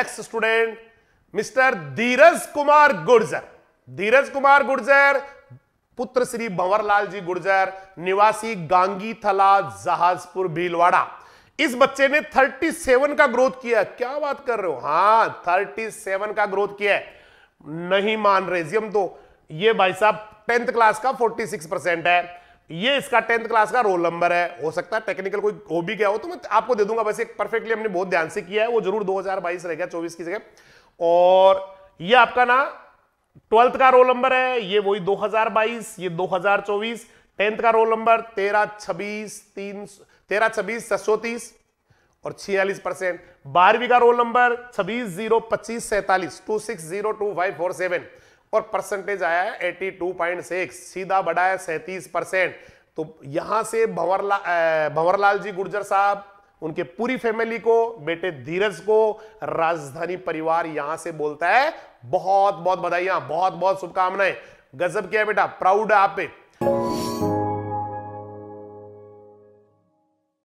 x student mister Dheeraj Kumar Gurjar Dheeraj Kumar Gurjar पुत्र श्री भंवरलाल जी गुर्जर निवासी गांगी थला जहाजपुर भीलवाड़ा इस बच्चे ने 37 का ग्रोथ किया क्या बात कर रहे हो हाँ 37 का ग्रोथ किया है नहीं मान रहे हम तो ये भाई साहब टेंथ क्लास का 46 परसेंट है ये इसका टेंथ क्लास का रोल नंबर है हो सकता है टेक्निकल कोई हो भी गया हो तो मैं आपको दे दूंगा वैसे परफेक्टली हमने बहुत ध्यान से किया है वो जरूर 2022 रह गया 24 की जगह और ये आपका ना ट्वेल्थ का रोल नंबर है ये वही 2022 ये 2024 टेंथ का रोल नंबर तेरह छब्बीस तीन तेरह छब्बीस तीस और छियालीस परसेंट बारहवीं का रोल नंबर छब्बीस जीरो पच्चीस सैतालीस two six zero two five four seven और परसेंटेज आया है 82.6 सीधा बढ़ा है सैंतीस परसेंट तो यहां से भंवरला भंवरलाल जी गुर्जर साहब उनके पूरी फैमिली को बेटे धीरज को राजधानी परिवार यहां से बोलता है बहुत बहुत बधाइया बहुत बहुत शुभकामनाएं गजब क्या बेटा प्राउड है आप पे